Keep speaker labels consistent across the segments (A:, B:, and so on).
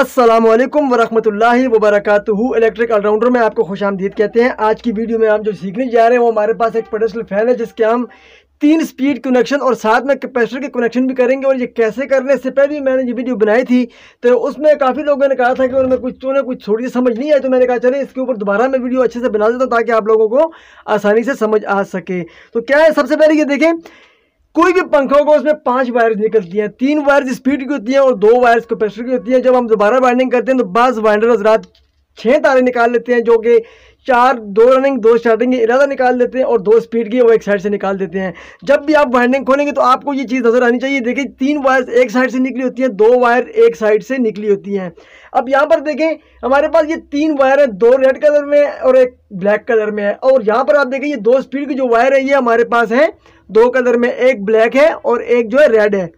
A: असलम वरहमतुल्ला वबरकत electric allrounder में आपको खुश आमदीद कहते हैं आज की वीडियो में हम जो सीखने जा रहे हैं वो हमारे पास एक पोटेंशियल फैन है जिसके हम तीन स्पीड कनेक्शन और साथ में कैपेसिटर के कनेक्शन भी करेंगे और ये कैसे करने से पहले भी मैंने ये वीडियो बनाई थी तो उसमें काफ़ी लोगों ने कहा था कि उनमें कुछ उन्हें कुछ छोटी सी समझ नहीं आई तो मैंने कहा चले इसके ऊपर दोबारा मैं वीडियो अच्छे से बना देता हूँ ताकि आप लोगों को आसानी से समझ आ सके तो क्या है सबसे पहले ये देखें कोई भी पंखा होगा उसमें पांच वायर्स निकलती हैं तीन वायर्स स्पीड की होती हैं और दो वायर्स कैपेसिटर की होती हैं जब हम दोबारा वाइंडिंग करते हैं तो बस वाइंडर रात छः तारे निकाल लेते हैं जो कि चार दो रनिंग दो स्टार्टिंग इरादा निकाल देते हैं और दो स्पीड की वो एक साइड से निकाल देते हैं जब भी आप वाइंडिंग खोलेंगे तो आपको ये चीज़ नज़र आनी चाहिए देखिए तीन वायर्स एक साइड से निकली होती हैं दो वायर एक साइड से निकली होती हैं अब यहाँ पर देखें हमारे पास ये तीन वायर है दो रेड कलर में और एक ब्लैक कलर में है और यहाँ पर आप देखें ये दो स्पीड की जो वायर है ये हमारे पास है दो कलर में एक ब्लैक है और एक जो है रेड है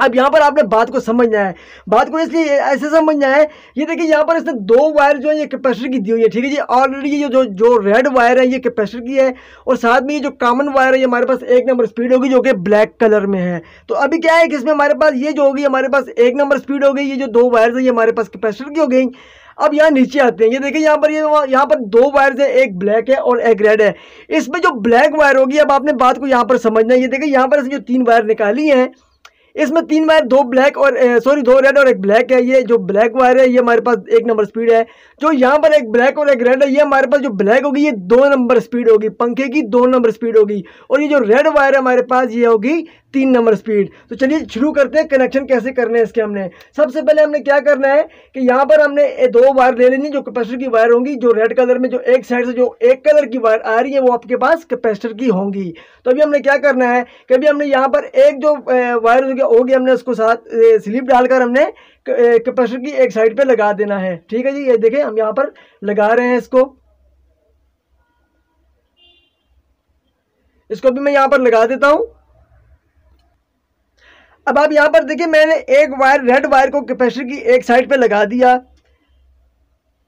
A: अब यहाँ पर आपने बात को समझना है बात को इसलिए ऐसे समझना है ये देखिए यहाँ पर इसने दो वायर जो है ये कैपेसिटर की दी हुई है ठीक है जी ऑलरेडी ये जो जो रेड वायर है ये कैपेसिटर की है और साथ में ये जो कॉमन वायर है ये हमारे पास एक नंबर स्पीड होगी जो कि ब्लैक कलर में है तो अभी क्या है कि इसमें हमारे पास ये जो होगी हमारे पास एक नंबर स्पीड हो गई ये जो दो वायर है ये हमारे पास कैपेसिटर की हो गई अब यहाँ नीचे आते हैं ये देखिए यहाँ पर ये यह यहाँ पर दो वायर्स हैं एक ब्लैक है और एक रेड है इसमें जो ब्लैक वायर होगी अब आपने बात को यहाँ पर समझना है ये देखिए यहाँ पर जो तीन वायर निकाली हैं इसमें तीन वायर दो ब्लैक और सॉरी दो रेड और एक ब्लैक है ये जो ब्लैक वायर है ये हमारे पास एक नंबर स्पीड है जो यहाँ पर एक ब्लैक और एक रेड है ये हमारे पास जो ब्लैक होगी ये दो नंबर स्पीड होगी पंखे की दो नंबर स्पीड होगी और ये जो रेड वायर है हमारे पास ये होगी तीन नंबर स्पीड तो चलिए शुरू करते हैं कनेक्शन कैसे करने हैं इसके हमने सबसे पहले हमने क्या करना है कि यहाँ पर हमने दो वायर ले लेनी जो कैपेसिटर की वायर होंगी जो रेड कलर में जो एक साइड से जो एक कलर की वायर आ रही है वो आपके पास कैपेसिटर की होंगी तो अभी हमने क्या करना है कि अभी हमने यहाँ पर एक जो वायर होगी हमने उसको साथ स्लिप डालकर हमने कैपेसिटर की एक साइड पर लगा देना है ठीक है जी ये देखें हम यहाँ पर लगा रहे हैं इसको इसको भी मैं यहाँ पर लगा देता हूँ अब आप यहाँ पर देखिए मैंने एक वायर रेड वायर को कैपेसिटर की एक साइड पे लगा दिया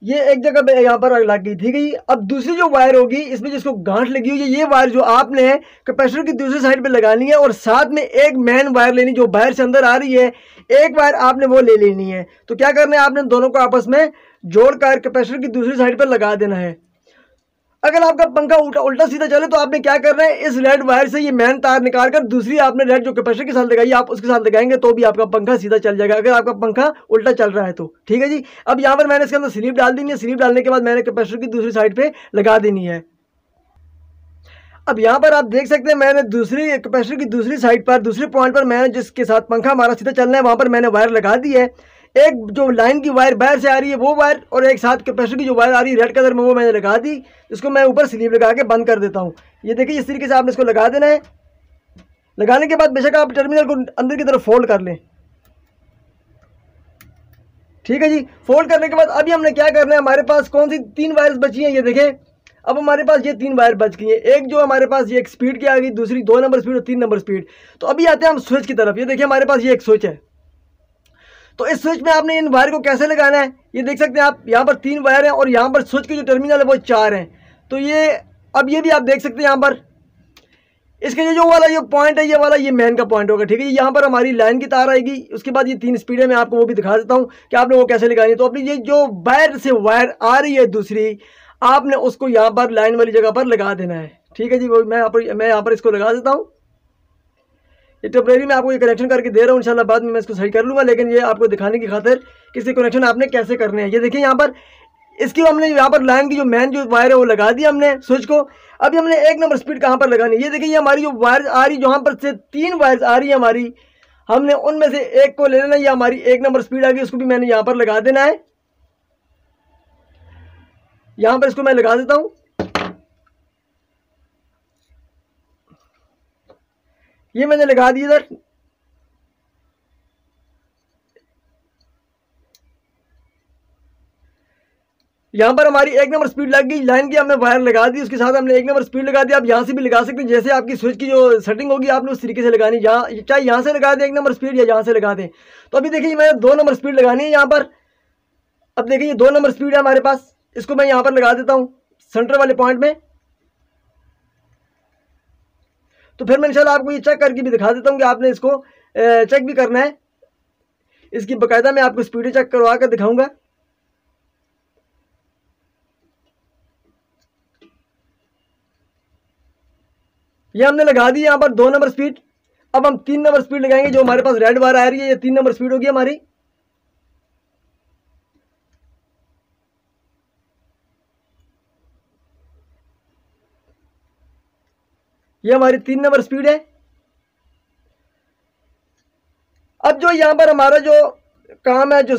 A: ये एक जगह पे यहाँ पर लग गई ठीक है अब दूसरी जो वायर होगी इसमें जिसको गांठ लगी हुई है ये वायर जो आपने है कैपेसिटर की दूसरी साइड पे लगानी है और साथ में एक मेन वायर लेनी जो बाहर से अंदर आ रही है एक वायर आपने वो ले लेनी है तो क्या करना है आपने दोनों को आपस में जोड़कर कैपेसिटर की दूसरी साइड पर लगा देना है अगर आपका पंखा उल्टा उल्टा सीधा चले तो आपने क्या करना है इस रेड वायर से ये मेन तार निकाल कर दूसरी आपने रेड जो कैपेसिटर के साथ लगाई आप उसके साथ लगाएंगे तो भी आपका पंखा सीधा चल जाएगा अगर आपका पंखा उल्टा चल रहा है तो ठीक है जी अब यहाँ पर मैंने इसके अंदर स्लीप डाल देनी है स्लीप डालने के बाद मैंने कैपेसिटर की दूसरी साइड पर लगा देनी है अब यहाँ पर आप देख सकते हैं मैंने दूसरी कैपेसिटर की दूसरी साइड पर दूसरे पॉइंट पर मैंने जिसके साथ पंखा हमारा सीधा चलना है वहाँ पर मैंने वायर लगा दी है एक जो लाइन की वायर बाहर से आ रही है वो वायर और एक साथ कैपेसिटर की जो वायर आ रही है रेड कलर में वो मैंने लगा दी इसको मैं ऊपर स्लीव लगा के बंद कर देता हूँ ये देखिए इस तरीके से आपने इसको लगा देना है लगाने के बाद बेशक आप टर्मिनल को अंदर की तरफ फोल्ड कर लें ठीक है जी फोल्ड करने के बाद अभी हमने क्या करना है हमारे पास कौन सी तीन वायर्स बची हैं ये देखें अब हमारे पास ये तीन वायर बच गई हैं एक जो हमारे पास ये एक स्पीड की आ गई दूसरी दो नंबर स्पीड और तीन नंबर स्पीड तो अभी आते हैं हम स्विच की तरफ ये देखिए हमारे पास ये एक स्विच है तो इस स्विच में आपने इन वायर को कैसे लगाना है ये देख सकते हैं आप यहाँ पर तीन वायर हैं और यहाँ पर स्विच के जो टर्मिनल है वो चार हैं तो ये अब ये भी आप देख सकते हैं यहाँ पर इसका ये जो वाला ये पॉइंट है ये वाला ये मैन का पॉइंट होगा ठीक है यहाँ पर हमारी लाइन की तार आएगी उसके बाद ये तीन स्पीड है मैं आपको वो भी दिखा देता हूँ कि आपने वो कैसे लगानी है तो अपनी ये जो वायर से वायर आ रही है दूसरी आपने उसको यहाँ पर लाइन वाली जगह पर लगा देना है ठीक है जी वो मैं यहाँ पर मैं यहाँ पर इसको लगा देता हूँ ये टेम्प्रेरी मैं आपको ये कनेक्शन करके दे रहा हूँ इंशाल्लाह बाद में मैं इसको सही कर लूँगा लेकिन ये आपको दिखाने की खातिर किसी कनेक्शन आपने कैसे करने हैं ये देखिए यहाँ पर इसकी हमने यहाँ पर लाइन की जो मेन जो वायर है वो लगा दी हमने स्विच को अभी हमने एक नंबर स्पीड कहाँ पर लगानी ये देखिए ये हमारी जो वायर आ रही जहाँ पर से तीन वायर आ रही है हमारी हमने उनमें से एक को ले लेना ये हमारी एक नंबर स्पीड आ गई उसको भी मैंने यहाँ पर लगा देना है यहाँ पर इसको मैं लगा देता हूँ ये मैंने लगा दिया इधर यहाँ पर हमारी एक नंबर स्पीड लग गई लाइन की हमने वायर लगा दी उसके साथ हमने एक नंबर स्पीड लगा दी आप यहाँ से भी लगा सकते हैं जैसे आपकी स्विच की जो सेटिंग होगी आपने उस तरीके से लगानी जहाँ चाहे यहाँ से लगा दें एक नंबर स्पीड या यहाँ से लगा दें तो अभी देखिए मैंने दो नंबर स्पीड लगानी है यहाँ पर अब देखिए ये दो नंबर स्पीड है हमारे पास इसको मैं यहाँ पर लगा देता हूँ सेंटर वाले पॉइंट में तो फिर मैं इन आपको ये चेक करके भी दिखा देता हूँ कि आपने इसको चेक भी करना है इसकी बकायदा मैं आपको स्पीड चेक करवा कर दिखाऊंगा ये हमने लगा दी यहाँ पर दो नंबर स्पीड अब हम तीन नंबर स्पीड लगाएंगे जो हमारे पास रेड वायर आ रही है ये तीन नंबर स्पीड होगी हमारी ये हमारी तीन नंबर स्पीड है अब जो यहाँ पर हमारा जो काम है जो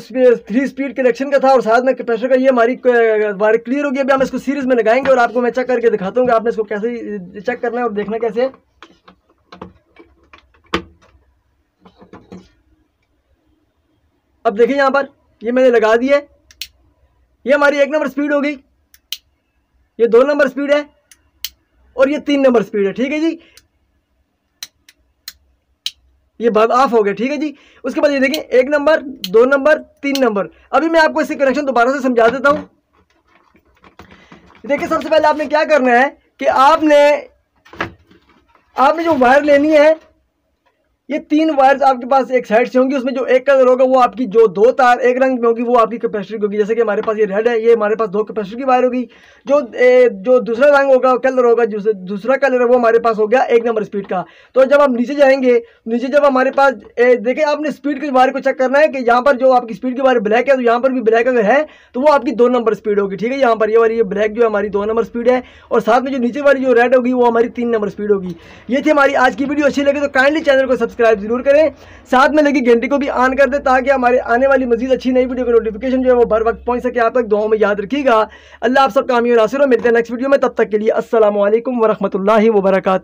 A: थ्री स्पीड कनेक्शन का था और साथ में कैपेसिटर का ये हमारी हमारी क्लियर होगी अभी हम इसको सीरीज में लगाएंगे और आपको मैं चेक करके दिखाता हूँ कि आपने इसको कैसे चेक करना है और देखना कैसे है अब देखिए यहाँ पर ये मैंने लगा दी है ये हमारी एक नंबर स्पीड हो गई ये दो नंबर स्पीड है और ये तीन नंबर स्पीड है ठीक है जी ये बल्ब ऑफ हो गया ठीक है जी उसके बाद ये देखें एक नंबर दो नंबर तीन नंबर अभी मैं आपको इसे कनेक्शन दोबारा से समझा देता हूं देखिए सबसे पहले आपने क्या करना है कि आपने आपने जो वायर लेनी है ये तीन वायर्स आपके पास एक साइड से होंगी उसमें जो एक कलर होगा वो आपकी जो दो तार एक रंग में होगी वो आपकी कैपेसिटी की होगी जैसे कि हमारे पास ये रेड है ये हमारे पास दो कैपेसिटी की वायर होगी जो ए, जो दूसरा रंग होगा कलर होगा दूसरा कलर है वो हमारे पास हो गया एक नंबर स्पीड का तो जब आप नीचे जाएंगे नीचे जब हमारे पास देखें आपने स्पीड की वायर को चेक करना है कि यहाँ पर जो आपकी स्पीड की वायर ब्लैक है तो यहाँ पर भी ब्लैक अगर है तो वो आपकी दो नंबर स्पीड होगी ठीक है यहाँ पर ये वाली ये ब्लैक जो है हमारी दो नंबर स्पीड है और साथ में जो नीचे वाली जो रेड होगी वो हमारी तीन नंबर स्पीड होगी ये थी हमारी आज की वीडियो अच्छी लगी तो काइंडली चैनल को सब्सक्राइब सब्सक्राइब जरूर करें साथ में लगी घंटी को भी ऑन कर दें ताकि हमारे आने वाली मजीद अच्छी नई वीडियो का नोटिफिकेशन जो है वो बर वक्त पहुंच सके आप तक दुआओं में याद रखिएगा अल्लाह आप सब कामी और आसर मिलते हैं नेक्स्ट वीडियो में तब तक के लिए असल वरहमल वर्का